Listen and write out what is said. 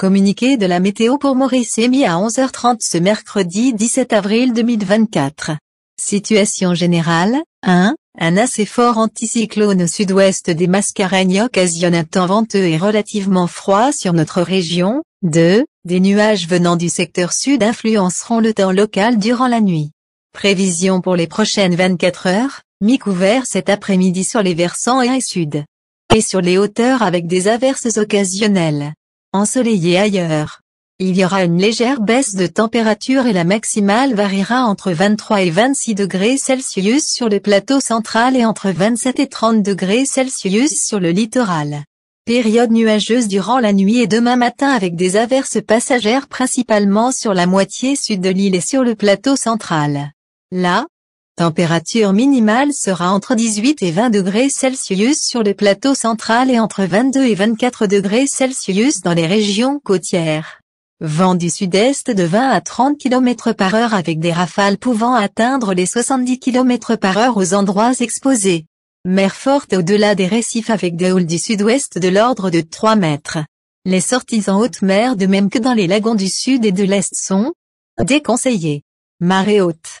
Communiqué de la météo pour Maurice émis à 11h30 ce mercredi 17 avril 2024. Situation générale, 1. Un assez fort anticyclone au sud-ouest des Mascareignes occasionne un temps venteux et relativement froid sur notre région. 2. Des nuages venant du secteur sud influenceront le temps local durant la nuit. Prévision pour les prochaines 24 heures, mi-couvert cet après-midi sur les versants et sud. Et sur les hauteurs avec des averses occasionnelles ensoleillé ailleurs. Il y aura une légère baisse de température et la maximale variera entre 23 et 26 degrés Celsius sur le plateau central et entre 27 et 30 degrés Celsius sur le littoral. Période nuageuse durant la nuit et demain matin avec des averses passagères principalement sur la moitié sud de l'île et sur le plateau central. Là, Température minimale sera entre 18 et 20 degrés Celsius sur le plateau central et entre 22 et 24 degrés Celsius dans les régions côtières. Vent du sud-est de 20 à 30 km par heure avec des rafales pouvant atteindre les 70 km par heure aux endroits exposés. Mer forte au-delà des récifs avec des houles du sud-ouest de l'ordre de 3 mètres. Les sorties en haute mer de même que dans les lagons du sud et de l'est sont déconseillées. Marée haute.